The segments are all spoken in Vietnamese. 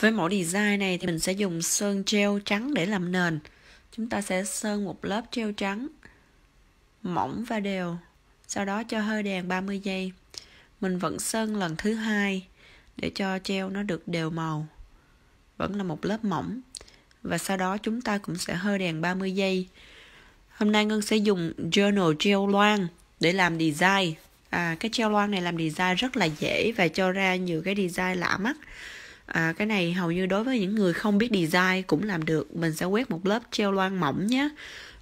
Với mẫu design này thì mình sẽ dùng sơn gel trắng để làm nền. Chúng ta sẽ sơn một lớp gel trắng mỏng và đều. Sau đó cho hơi đèn 30 giây. Mình vẫn sơn lần thứ hai để cho gel nó được đều màu. Vẫn là một lớp mỏng. Và sau đó chúng ta cũng sẽ hơi đèn 30 giây. Hôm nay Ngân sẽ dùng journal gel loang để làm design. À, cái gel loang này làm design rất là dễ và cho ra nhiều cái design lạ mắt à, cái này hầu như đối với những người không biết design cũng làm được mình sẽ quét một lớp treo loan mỏng nhé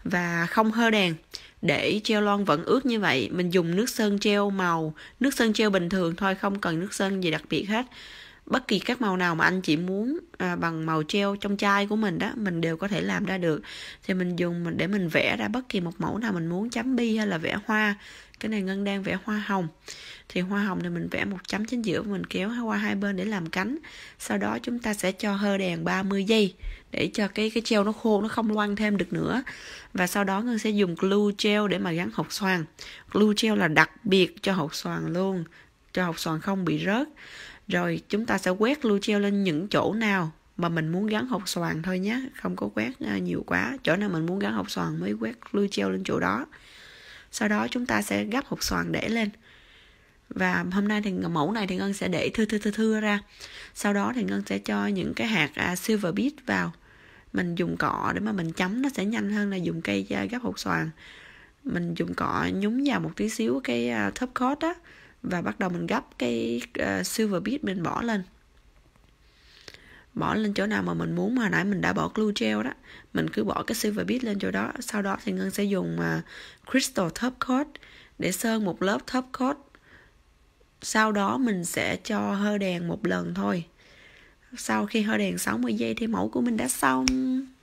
và không hơ đèn để treo loan vẫn ướt như vậy mình dùng nước sơn treo màu nước sơn treo bình thường thôi không cần nước sơn gì đặc biệt hết bất kỳ các màu nào mà anh chị muốn à, bằng màu treo trong chai của mình đó mình đều có thể làm ra được thì mình dùng mình để mình vẽ ra bất kỳ một mẫu nào mình muốn chấm bi hay là vẽ hoa cái này ngân đang vẽ hoa hồng thì hoa hồng thì mình vẽ một chấm chính giữa mình kéo qua hai bên để làm cánh sau đó chúng ta sẽ cho hơ đèn 30 giây để cho cái cái treo nó khô nó không loang thêm được nữa và sau đó ngân sẽ dùng glue treo để mà gắn hột xoàn glue treo là đặc biệt cho hột xoàn luôn cho hột xoàn không bị rớt rồi chúng ta sẽ quét lưu treo lên những chỗ nào mà mình muốn gắn hột xoàn thôi nhé không có quét à, nhiều quá chỗ nào mình muốn gắn hột xoàn mới quét lưu treo lên chỗ đó sau đó chúng ta sẽ gấp hột xoàn để lên và hôm nay thì mẫu này thì ngân sẽ để thưa thưa thưa thưa ra sau đó thì ngân sẽ cho những cái hạt à, silver bead vào mình dùng cọ để mà mình chấm nó sẽ nhanh hơn là dùng cây à, gấp hột xoàn mình dùng cọ nhúng vào một tí xíu cái top coat á và bắt đầu mình gấp cái uh, silver bead mình bỏ lên bỏ lên chỗ nào mà mình muốn mà nãy mình đã bỏ glue gel đó mình cứ bỏ cái silver bead lên chỗ đó sau đó thì ngân sẽ dùng uh, crystal top coat để sơn một lớp top coat sau đó mình sẽ cho hơ đèn một lần thôi sau khi hơ đèn 60 giây thì mẫu của mình đã xong